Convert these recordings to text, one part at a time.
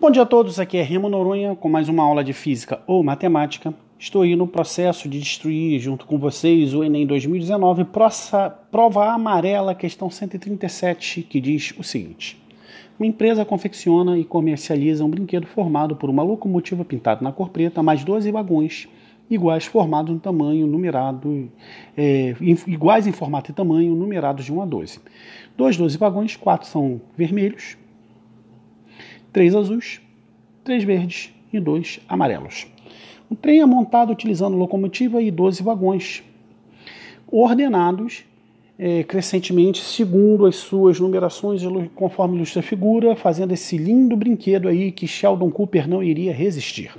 Bom dia a todos, aqui é Remo Noronha com mais uma aula de Física ou Matemática. Estou aí no processo de destruir, junto com vocês, o Enem 2019, prova amarela, questão 137, que diz o seguinte. Uma empresa confecciona e comercializa um brinquedo formado por uma locomotiva pintada na cor preta, mais 12 vagões iguais formados no tamanho numerado, é, iguais em formato e tamanho numerados de 1 a 12. Dois 12 vagões, quatro são vermelhos, três azuis, três verdes e dois amarelos. O trem é montado utilizando locomotiva e 12 vagões, ordenados é, crescentemente segundo as suas numerações, conforme ilustra a figura, fazendo esse lindo brinquedo aí que Sheldon Cooper não iria resistir.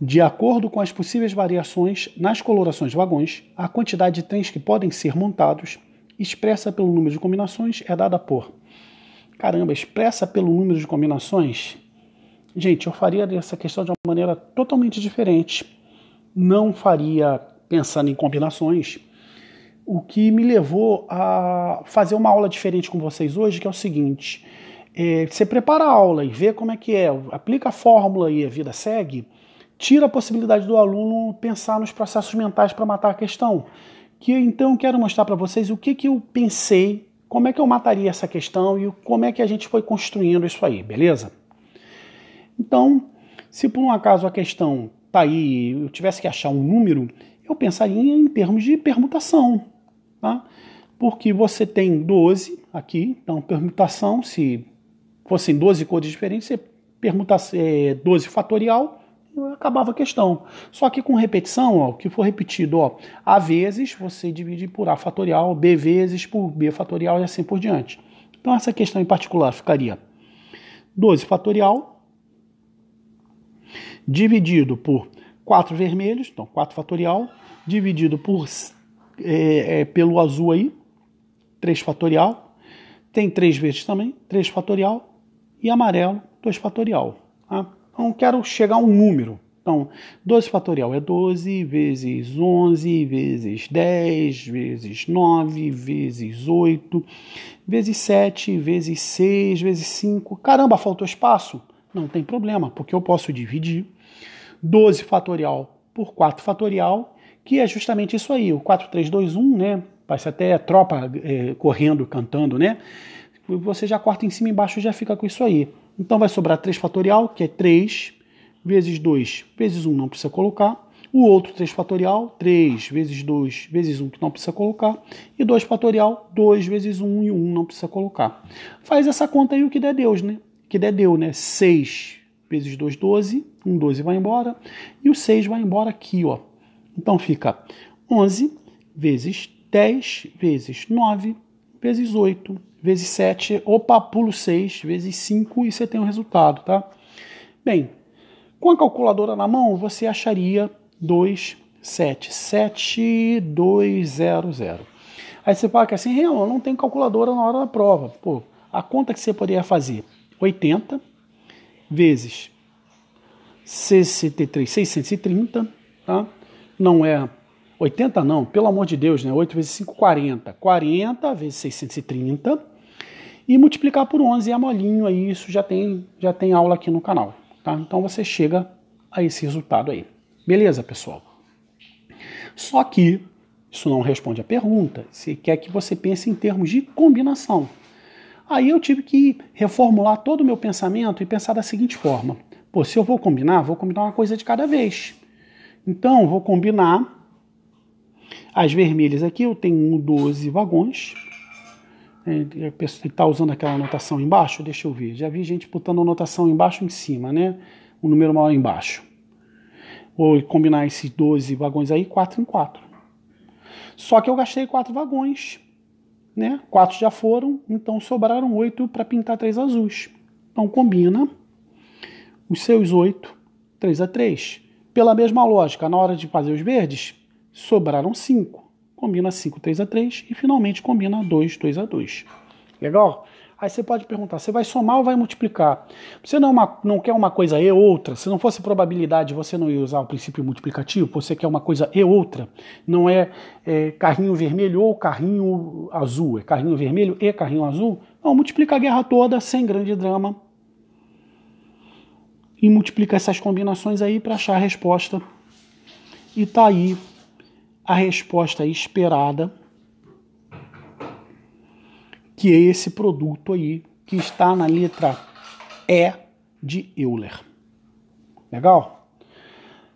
De acordo com as possíveis variações nas colorações vagões, a quantidade de trens que podem ser montados, expressa pelo número de combinações, é dada por caramba, expressa pelo número de combinações? Gente, eu faria essa questão de uma maneira totalmente diferente. Não faria pensando em combinações. O que me levou a fazer uma aula diferente com vocês hoje, que é o seguinte: é, você prepara a aula e vê como é que é, aplica a fórmula e a vida segue, tira a possibilidade do aluno pensar nos processos mentais para matar a questão. Que então quero mostrar para vocês o que, que eu pensei como é que eu mataria essa questão e como é que a gente foi construindo isso aí, beleza? Então, se por um acaso a questão tá aí, eu tivesse que achar um número, eu pensaria em termos de permutação, tá? Porque você tem 12 aqui, então permutação, se fossem 12 cores diferentes, você permuta, 12 é, fatorial, acabava a questão. Só que com repetição, ó, o que for repetido, ó, a vezes você divide por a fatorial, b vezes por b fatorial e assim por diante. Então essa questão em particular ficaria 12 fatorial dividido por 4 vermelhos, então 4 fatorial, dividido por é, é, pelo azul aí, 3 fatorial, tem 3 vezes também, 3 fatorial, e amarelo, 2 fatorial. Tá? Então, quero chegar a um número. Então, 12 fatorial é 12 vezes 11 vezes 10 vezes 9 vezes 8 vezes 7 vezes 6 vezes 5. Caramba, faltou espaço? Não tem problema, porque eu posso dividir 12 fatorial por 4 fatorial, que é justamente isso aí, o 4, 3, 2, 1, né? Parece até tropa é, correndo, cantando, né? Você já corta em cima e embaixo já fica com isso aí. Então vai sobrar 3 fatorial, que é 3 vezes 2 vezes 1, não precisa colocar. O outro 3 fatorial, 3 vezes 2 vezes 1, que não precisa colocar. E 2 fatorial, 2 vezes 1 e 1, não precisa colocar. Faz essa conta aí o que der Deus, né? O que der deu, né? 6 vezes 2, 12. 1, 12 vai embora. E o 6 vai embora aqui, ó. Então fica 11 vezes 10 vezes 9 vezes 8 vezes 7, opa, pulo 6, vezes 5 e você tem o um resultado, tá? Bem, com a calculadora na mão, você acharia 2, 7, 7, 2, 0, 0. Aí você fala que assim, Real, não tem calculadora na hora da prova. Pô, a conta que você poderia fazer, 80 vezes 63, 630, tá? Não é 80 não, pelo amor de Deus, né? 8 vezes 5, 40. 40 vezes 630 e multiplicar por 11 é molinho aí, isso já tem, já tem aula aqui no canal, tá? Então você chega a esse resultado aí. Beleza, pessoal? Só que isso não responde a pergunta, se quer que você pense em termos de combinação. Aí eu tive que reformular todo o meu pensamento e pensar da seguinte forma: pô, se eu vou combinar, vou combinar uma coisa de cada vez. Então, vou combinar as vermelhas aqui, eu tenho 12 vagões, ele está usando aquela anotação embaixo? Deixa eu ver. Já vi gente botando anotação embaixo em cima, né? Um número maior embaixo. Vou combinar esses 12 vagões aí, 4 em 4. Só que eu gastei 4 vagões, né? 4 já foram, então sobraram 8 para pintar 3 azuis. Então combina os seus 8, 3 a 3. Pela mesma lógica, na hora de fazer os verdes, sobraram 5 combina 5, 3 a 3 e finalmente combina 2, 2 a 2. Legal? Aí você pode perguntar, você vai somar ou vai multiplicar? Você não, é uma, não quer uma coisa e outra? Se não fosse probabilidade, você não ia usar o princípio multiplicativo? Você quer uma coisa e outra? Não é, é carrinho vermelho ou carrinho azul? É carrinho vermelho e carrinho azul? Não, multiplica a guerra toda sem grande drama. E multiplica essas combinações aí para achar a resposta. E tá aí a resposta esperada, que é esse produto aí que está na letra E de Euler. Legal?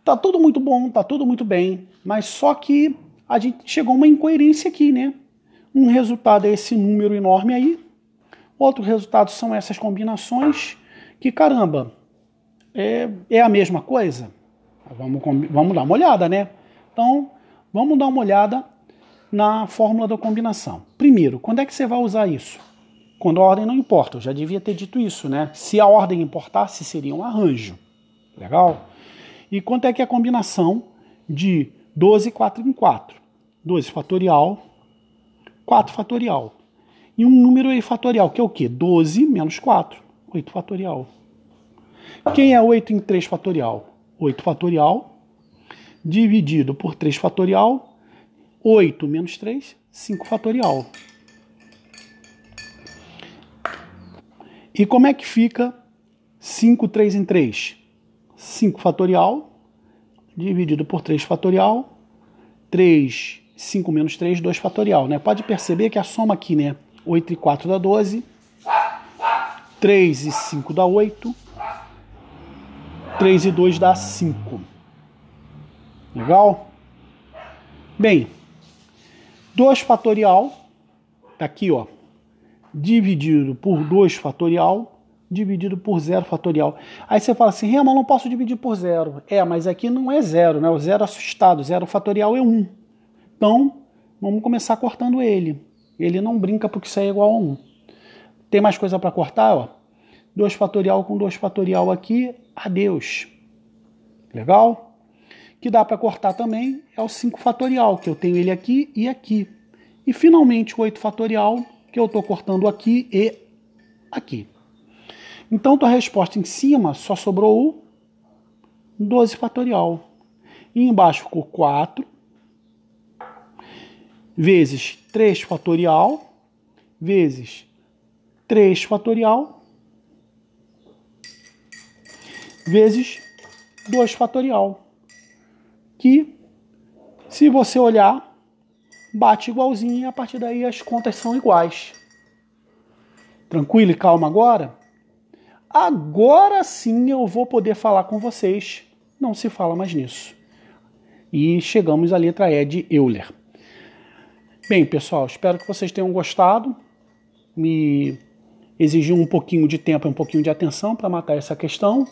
Tá tudo muito bom, tá tudo muito bem, mas só que a gente chegou a uma incoerência aqui, né? Um resultado é esse número enorme aí, outro resultado são essas combinações que, caramba, é, é a mesma coisa. Vamos, vamos dar uma olhada, né? Então, Vamos dar uma olhada na fórmula da combinação. Primeiro, quando é que você vai usar isso? Quando a ordem não importa, eu já devia ter dito isso, né? Se a ordem importasse, seria um arranjo. Legal? E quanto é que é a combinação de 12, 4 em 4? 12 fatorial, 4 fatorial. E um número aí fatorial, que é o quê? 12 menos 4, 8 fatorial. Quem é 8 em 3 fatorial? 8 fatorial dividido por 3 fatorial, 8 menos 3, 5 fatorial. E como é que fica 5, 3 em 3? 5 fatorial dividido por 3 fatorial, 3, 5 menos 3, 2 fatorial. Né? Pode perceber que a soma aqui, né? 8 e 4 dá 12, 3 e 5 dá 8, 3 e 2 dá 5. Legal? Bem, 2 fatorial, tá aqui ó, dividido por 2 fatorial, dividido por 0 fatorial. Aí você fala assim, Rema, não posso dividir por 0. É, mas aqui não é 0, né? O 0 assustado, 0 fatorial é 1. Um. Então, vamos começar cortando ele. Ele não brinca porque isso aí é igual a 1. Um. Tem mais coisa para cortar, ó? 2 fatorial com 2 fatorial aqui, adeus. Legal? que dá para cortar também é o 5 fatorial, que eu tenho ele aqui e aqui. E finalmente o 8 fatorial, que eu estou cortando aqui e aqui. Então, a resposta em cima só sobrou o 12 fatorial. E embaixo ficou 4 vezes 3 fatorial vezes 3 fatorial vezes 2 fatorial que, se você olhar, bate igualzinho e a partir daí as contas são iguais. Tranquilo e calma agora? Agora sim eu vou poder falar com vocês. Não se fala mais nisso. E chegamos à letra E de Euler. Bem, pessoal, espero que vocês tenham gostado. Me exigiu um pouquinho de tempo e um pouquinho de atenção para matar essa questão.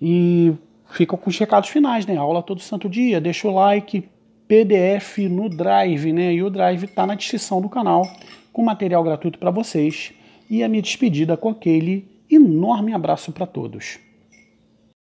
E ficam com os recados finais, né? Aula todo santo dia, deixa o like, PDF no Drive, né? E o Drive está na descrição do canal com material gratuito para vocês. E a minha despedida com aquele enorme abraço para todos.